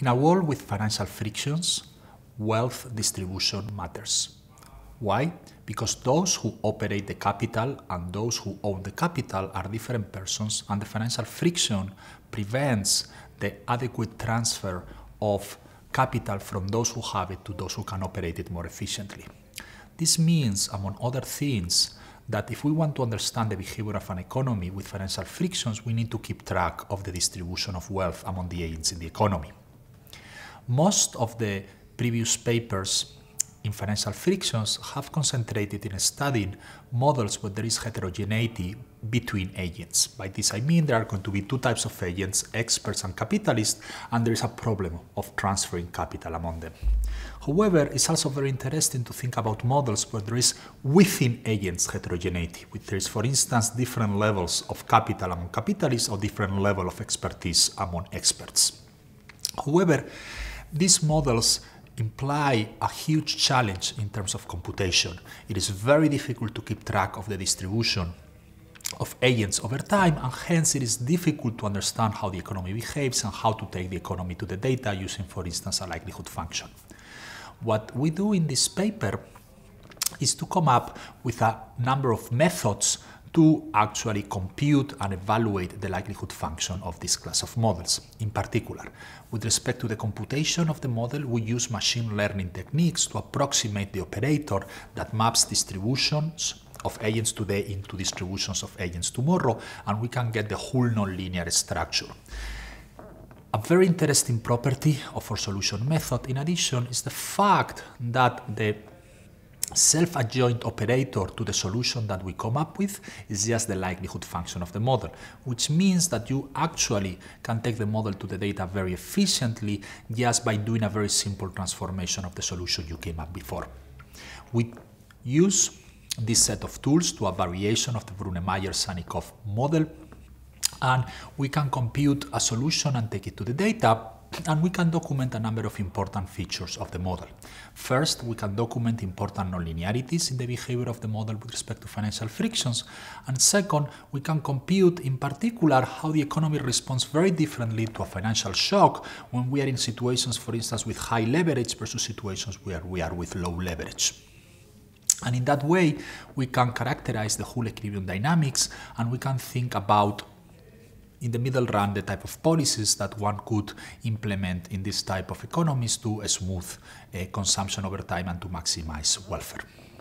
In a world with financial frictions, wealth distribution matters. Why? Because those who operate the capital and those who own the capital are different persons, and the financial friction prevents the adequate transfer of capital from those who have it to those who can operate it more efficiently. This means, among other things, that if we want to understand the behavior of an economy with financial frictions, we need to keep track of the distribution of wealth among the agents in the economy. Most of the previous papers in financial frictions have concentrated in studying models where there is heterogeneity between agents. By this I mean there are going to be two types of agents, experts and capitalists, and there is a problem of transferring capital among them. However, it's also very interesting to think about models where there is within agents heterogeneity, where there is, for instance, different levels of capital among capitalists or different level of expertise among experts. However, these models imply a huge challenge in terms of computation. It is very difficult to keep track of the distribution of agents over time, and hence it is difficult to understand how the economy behaves and how to take the economy to the data using, for instance, a likelihood function. What we do in this paper is to come up with a number of methods to actually compute and evaluate the likelihood function of this class of models. In particular, with respect to the computation of the model, we use machine learning techniques to approximate the operator that maps distributions of agents today into distributions of agents tomorrow, and we can get the whole nonlinear structure. A very interesting property of our solution method, in addition, is the fact that the self-adjoint operator to the solution that we come up with is just the likelihood function of the model, which means that you actually can take the model to the data very efficiently just by doing a very simple transformation of the solution you came up before. We use this set of tools to a variation of the brunemeyer sanikoff model and we can compute a solution and take it to the data and we can document a number of important features of the model. First, we can document important nonlinearities in the behavior of the model with respect to financial frictions. And second, we can compute in particular how the economy responds very differently to a financial shock when we are in situations, for instance, with high leverage versus situations where we are with low leverage. And in that way, we can characterize the whole equilibrium dynamics and we can think about in the middle run the type of policies that one could implement in this type of economies to smooth uh, consumption over time and to maximize welfare.